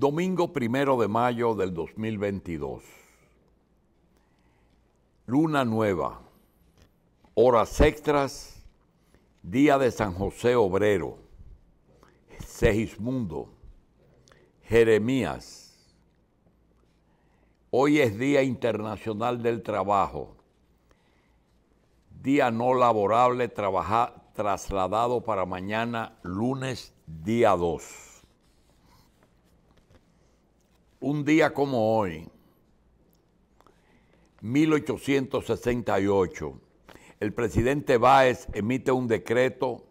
Domingo primero de mayo del 2022. Luna nueva. Horas extras. Día de San José Obrero. Segismundo. Jeremías. Hoy es Día Internacional del Trabajo. Día no laborable trabajar trasladado para mañana, lunes, día 2 un día como hoy, 1868, el presidente Báez emite un decreto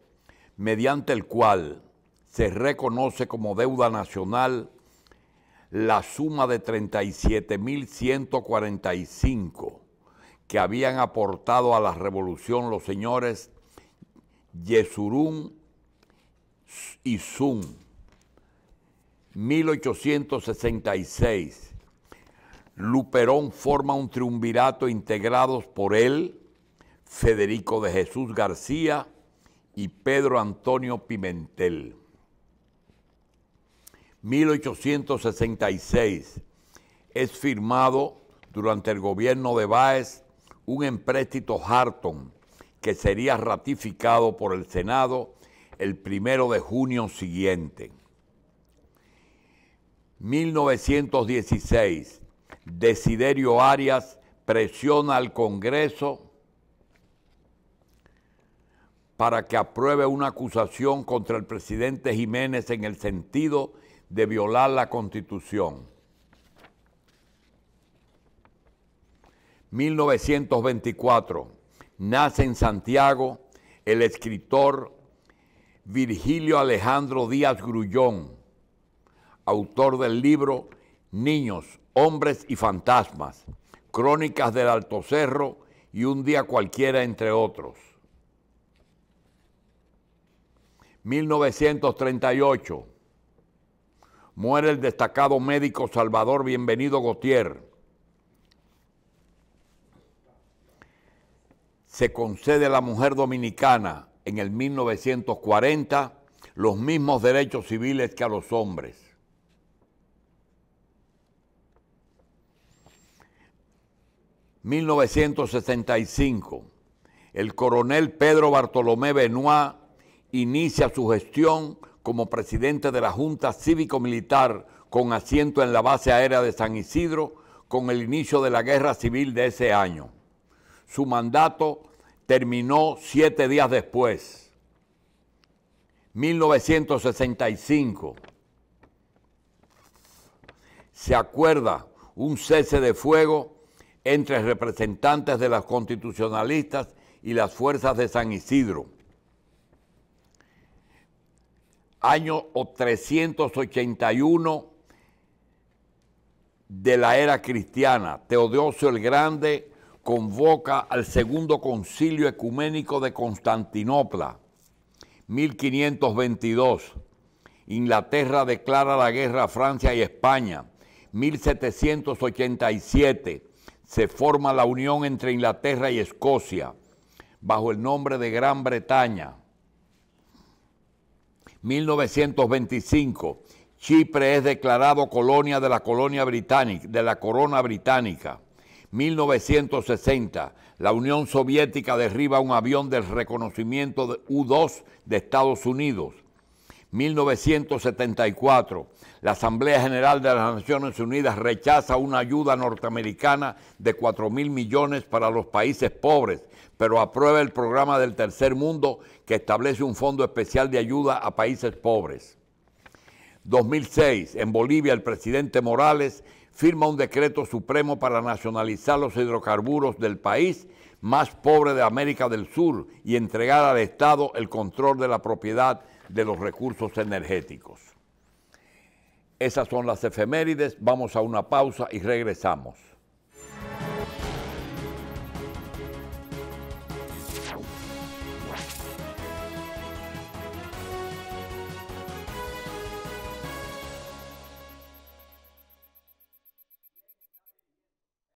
mediante el cual se reconoce como deuda nacional la suma de 37.145 que habían aportado a la revolución los señores Yesurún y Sun 1866. Luperón forma un triunvirato integrados por él, Federico de Jesús García y Pedro Antonio Pimentel. 1866 es firmado durante el gobierno de Báez un empréstito Harton que sería ratificado por el Senado el primero de junio siguiente. 1916, Desiderio Arias presiona al Congreso para que apruebe una acusación contra el presidente Jiménez en el sentido de violar la Constitución. 1924, nace en Santiago el escritor Virgilio Alejandro Díaz Grullón, autor del libro Niños, Hombres y Fantasmas, Crónicas del Alto Cerro y Un Día Cualquiera, entre otros. 1938. Muere el destacado médico Salvador Bienvenido Gautier. Se concede a la mujer dominicana en el 1940 los mismos derechos civiles que a los hombres. 1965, el coronel Pedro Bartolomé Benoit inicia su gestión como presidente de la Junta Cívico-Militar con asiento en la base aérea de San Isidro con el inicio de la guerra civil de ese año. Su mandato terminó siete días después, 1965. Se acuerda un cese de fuego entre representantes de las constitucionalistas y las fuerzas de San Isidro. Año 381 de la era cristiana, Teodosio el Grande convoca al segundo concilio ecuménico de Constantinopla, 1522. Inglaterra declara la guerra a Francia y España, 1787 se forma la unión entre Inglaterra y Escocia bajo el nombre de Gran Bretaña. 1925, Chipre es declarado colonia de la colonia británica, de la corona británica. 1960, la Unión Soviética derriba un avión del reconocimiento U-2 de Estados Unidos. 1974, la Asamblea General de las Naciones Unidas rechaza una ayuda norteamericana de 4 mil millones para los países pobres, pero aprueba el programa del Tercer Mundo que establece un fondo especial de ayuda a países pobres. 2006, en Bolivia, el presidente Morales firma un decreto supremo para nacionalizar los hidrocarburos del país más pobre de América del Sur y entregar al Estado el control de la propiedad de los recursos energéticos. Esas son las efemérides, vamos a una pausa y regresamos.